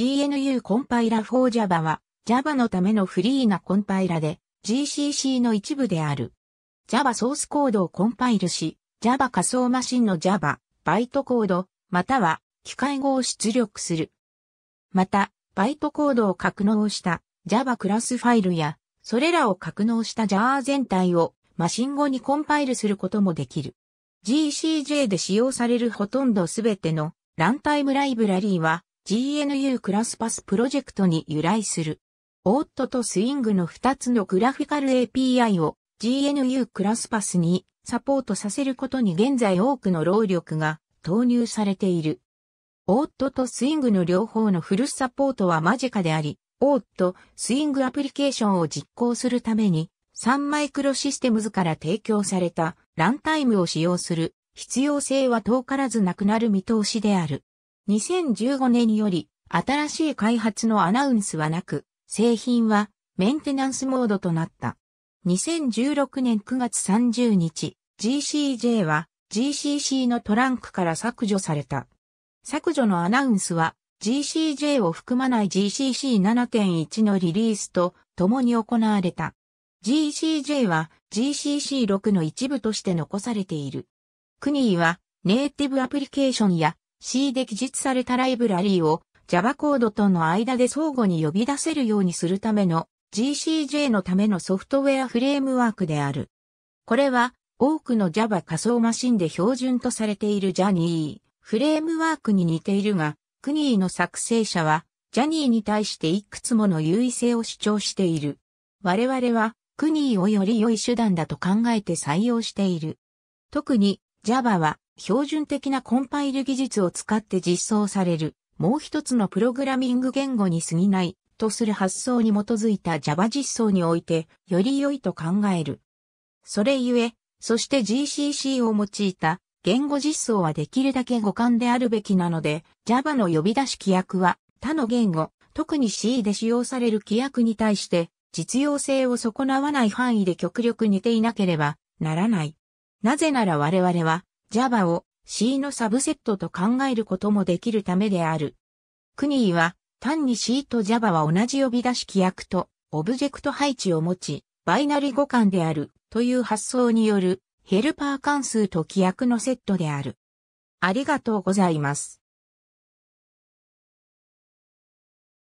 GNU コンパイラ for Java は Java のためのフリーなコンパイラで GCC の一部である。Java ソースコードをコンパイルし Java 仮想マシンの Java バイトコードまたは機械語を出力する。またバイトコードを格納した Java クラスファイルやそれらを格納した Java 全体をマシン語にコンパイルすることもできる。GCJ で使用されるほとんどすべてのランタイムライブラリーは GNU クラスパスプロジェクトに由来する。オートとスイングの2つのグラフィカル API を GNU クラスパスにサポートさせることに現在多くの労力が投入されている。オートとスイングの両方のフルサポートは間近であり、オート、スイングアプリケーションを実行するために、3マイクロシステムズから提供されたランタイムを使用する必要性は遠からずなくなる見通しである。2015年より新しい開発のアナウンスはなく、製品はメンテナンスモードとなった。2016年9月30日、GCJ は GCC のトランクから削除された。削除のアナウンスは GCJ を含まない GCC7.1 のリリースと共に行われた。GCJ は GCC6 の一部として残されている。クニーはネイティブアプリケーションや C で記述されたライブラリーを Java コードとの間で相互に呼び出せるようにするための GCJ のためのソフトウェアフレームワークである。これは多くの Java 仮想マシンで標準とされているジャニーフレームワークに似ているが、クニーの作成者はジャニーに対していくつもの優位性を主張している。我々はクニーをより良い手段だと考えて採用している。特に Java は標準的なコンパイル技術を使って実装される、もう一つのプログラミング言語に過ぎない、とする発想に基づいた Java 実装において、より良いと考える。それゆえ、そして GCC を用いた言語実装はできるだけ互換であるべきなので、Java の呼び出し規約は他の言語、特に C で使用される規約に対して実用性を損なわない範囲で極力似ていなければならない。なぜなら我々は Java を C のサブセットと考えることもできるためである。クニーは単に C と Java は同じ呼び出し規約とオブジェクト配置を持ち、バイナリ互換であるという発想によるヘルパー関数と規約のセットである。ありがとうございます。